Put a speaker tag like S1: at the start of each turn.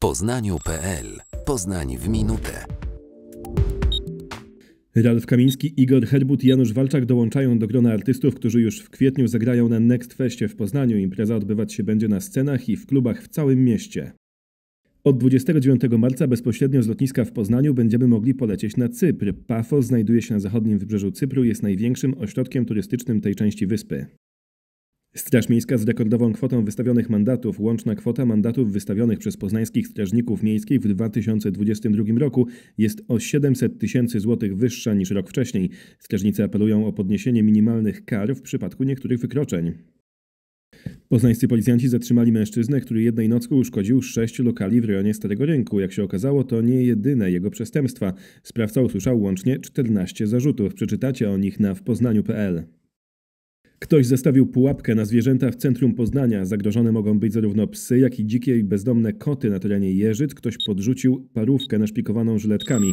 S1: poznaniu.pl. Poznań w minutę. Ralf Kamiński, Igor Herbut i Janusz Walczak dołączają do grona artystów, którzy już w kwietniu zagrają na Next Festie w Poznaniu. Impreza odbywać się będzie na scenach i w klubach w całym mieście. Od 29 marca bezpośrednio z lotniska w Poznaniu będziemy mogli polecieć na Cypr. Pafos znajduje się na zachodnim wybrzeżu Cypru, jest największym ośrodkiem turystycznym tej części wyspy. Straż Miejska rekordową kwotą wystawionych mandatów. Łączna kwota mandatów wystawionych przez poznańskich strażników miejskich w 2022 roku jest o 700 tysięcy złotych wyższa niż rok wcześniej. Strażnicy apelują o podniesienie minimalnych kar w przypadku niektórych wykroczeń. Poznańscy policjanci zatrzymali mężczyznę, który jednej nocką uszkodził sześć lokali w rejonie Starego Rynku. Jak się okazało, to nie jedyne jego przestępstwa. Sprawca usłyszał łącznie 14 zarzutów. Przeczytacie o nich na wpoznaniu.pl. Ktoś zestawił pułapkę na zwierzęta w centrum Poznania. Zagrożone mogą być zarówno psy, jak i dzikie i bezdomne koty na terenie Jeżyt. Ktoś podrzucił parówkę naszpikowaną żyletkami.